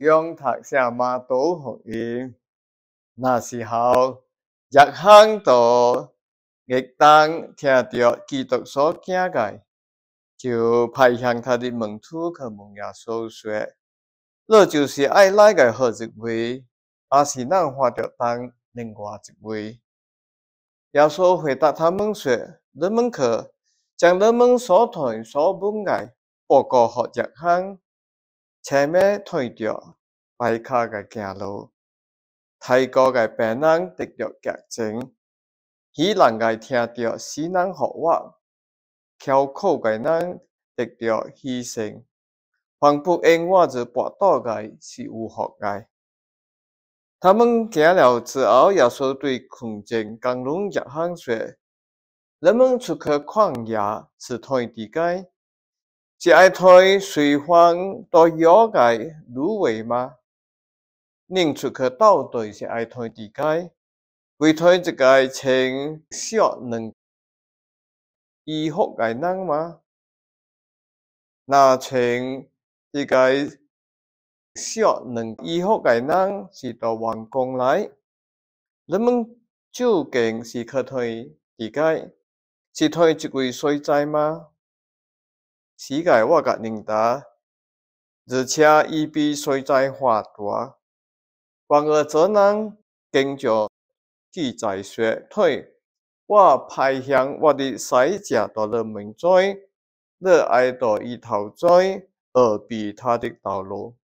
让他下马躲好里。那时候，约翰多亦当听到基督所讲嘅，就派向他的门徒，去门牙所说：“那就是爱来一个职位，也是难花掉当另外一位。”耶稣回答他们说：“你们可将你们所谈所问嘅报告给约翰。”车尾推着白卡嘅行路，泰国嘅病人得入急诊，只人系听到死人复活，求苦嘅人得到牺牲，仿佛英，我做半岛嘅是务学嘅。他们行了之后，耶稣对空前工人约翰说：人们出去旷野，是睇点解？这台水风在妖曳芦苇吗？人出去倒对是爱推地界，为推这个情小能依靠该能吗？那情这个小能依靠该能是到皇宫来？人们究竟是去推地界，是推一位衰灾吗？世界，我甲认得，而且伊比水灾还大。半个早人跟着记载雪退，我派向我的死者在了面前，你爱到伊头前，恶比他的道路。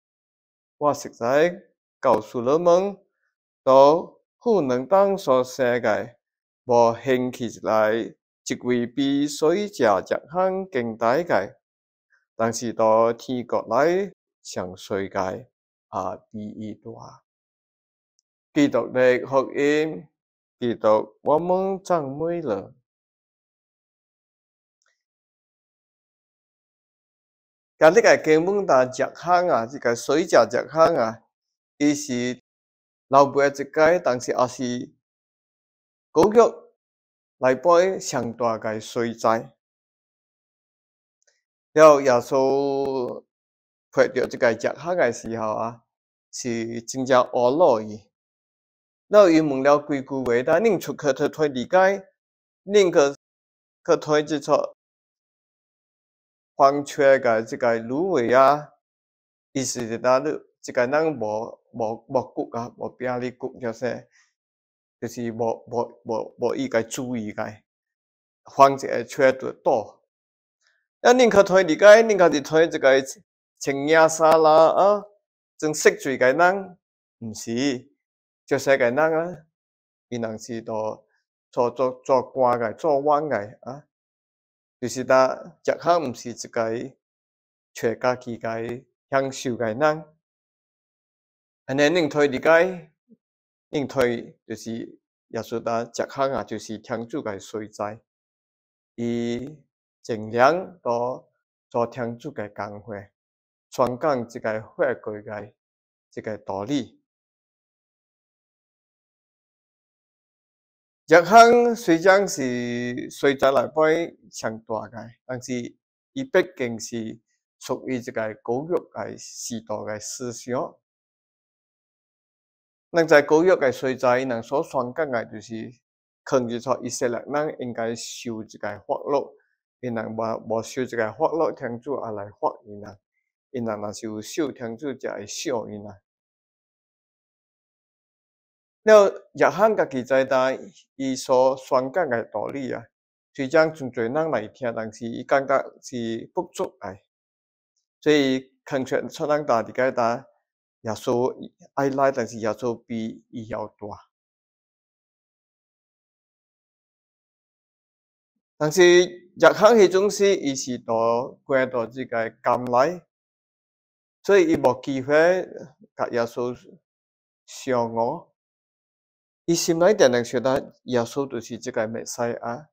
我实在告诉人们，到不能当说世界无兴起来一位比水灾只项更大个。但是到天国来上世界啊，第一段基督的福音，基督我们赞美了。今日个根本就窄香啊，即个水窄窄香啊，伊是留不住佢，但是也是古曲嚟搬上大概水灾。了耶稣擘掉这个食客的时候啊，是真正恶落去。那伊问了规句回答：宁出去他推理解，宁可可推即撮荒缺个这个芦苇啊，意思是哪你这个人无无无骨啊，无边的骨，就是就是无无无无一个主意个，荒者缺得多。啊，宁可推理解，宁可就推这个承压沙啦啊，种色罪该人毋是，就写该人啊，伊能是做做做官嘅做弯嘅啊，就是但食行毋是一个全家己该享受嘅人，安你宁推理解，宁推就是耶稣但食行啊，就是天主嘅所在，伊。尽量多做天主的工会，传讲一个法规的这个道理。约翰虽然是随着来开上大的，但是伊毕竟是属于一个教育的时代个思想。能在教育个时代，能所传讲的就是控制出以色列，咱应该受一个法律。因人无无修一个法乐天主啊来法因人，因人若是有修天主才会修因人。了，耶稣家己在当，伊所宣讲个道理啊，虽然真侪人来听，但是伊感觉是不足个，所以孔出出人大地解答耶稣爱来，但是耶稣比伊要大。但是。日行迄总是伊是到关到即个监内，所以伊无机会甲耶稣相哦。伊心内定能晓得耶稣就是即个弥赛亚，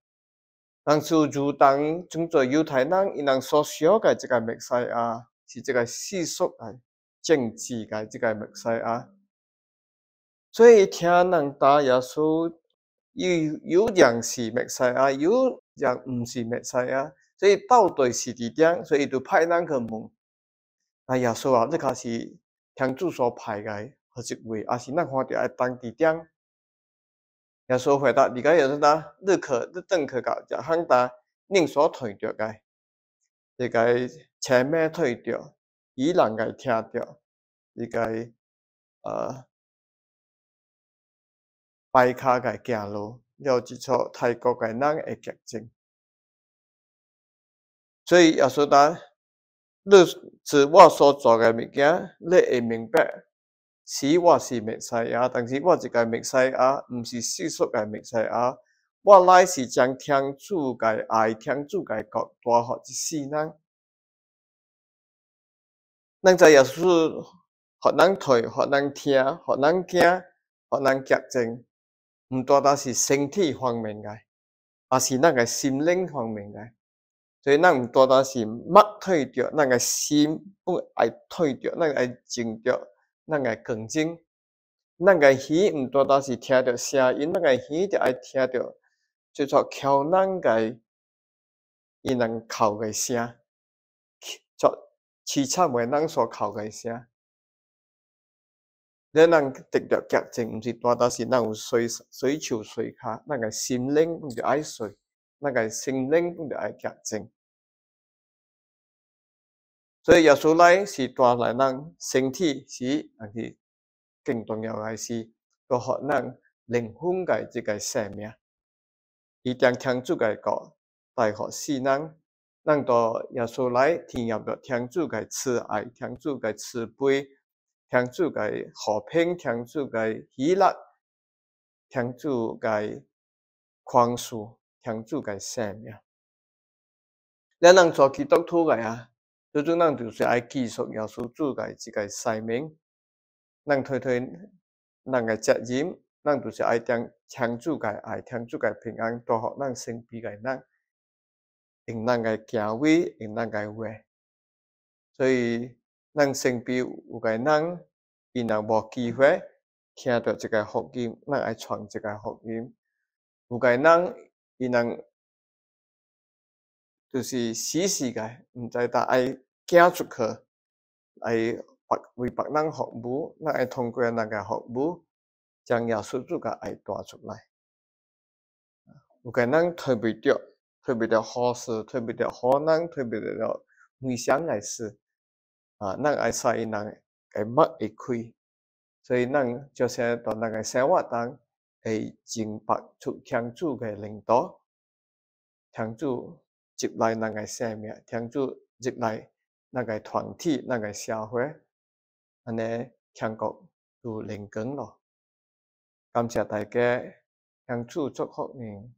但是如当种做犹太人，伊人所晓个即个弥赛亚是即个世俗个政治个即个弥赛亚，所以听人答耶稣。有人是目屎有人毋是目屎所以到底是伫点所以就派人去问那耶稣啊你看是天主所派诶和一位也是咱看着诶当地点耶稣回答你看有什么你去你等去到一项代另所退着诶你甲伊前面退着伊人甲伊听着你甲伊白脚个走路，要接触泰国个人个结晶。所以耶稣答：你自我所做个物件，你会明白，是我是灭世啊。但是我是个灭世啊，毋是世俗个灭世啊。我来是将天主个爱、天主个国带予一世人。咱在耶稣，互人退，互人听，互人惊，互人结晶。唔单单是身体方面嘅，也是那个心灵方面嘅。所以咱唔单单是乜退掉那个心，不爱退掉那个情调，那个感情。那个耳毋单单是听着声音，那个耳就爱听着，就做敲咱个伊人哭个声，叫凄惨猹人所哭个声。你能直觉洁净，唔是单单是能有水水潮水卡，那个心灵就爱水，那个心灵就爱洁正。所以耶稣来是带来人身体是是更重要嘅是，去学人灵魂嘅这个生命，一定要天主嘅教，带学世人，人到耶稣来，天爷着天主嘅慈爱，天主嘅慈悲。庆祝佢和平，庆祝佢喜乐，庆祝佢宽恕，庆祝佢生命。咱谂做佢得兔嚟啊？嗰种咱就是爱技术，又想住佢一个生命。人推推，咱嘅责任，咱就是爱听庆祝佢，爱庆祝佢平安，多学咱身边嘅人，用咱嘅行为，用咱嘅话，所以。人身边有个人，伊人无机会听到一个福音，咱爱传一个福音；有个人，伊人就是死死个，毋知搭爱行出去，爱为别人服务，咱爱通过咱个服务，将耶稣主个爱带出来。有个人推不掉，推不掉好事，推不掉好人，推不掉为神个事。啊，人爱生人会麦会开，所以人就是在那诶生活中，会从白处强主的领导，强主入来那诶生命，强主入来那诶团体、那诶社会，安尼强国就灵功咯。感谢大家，强主祝福您。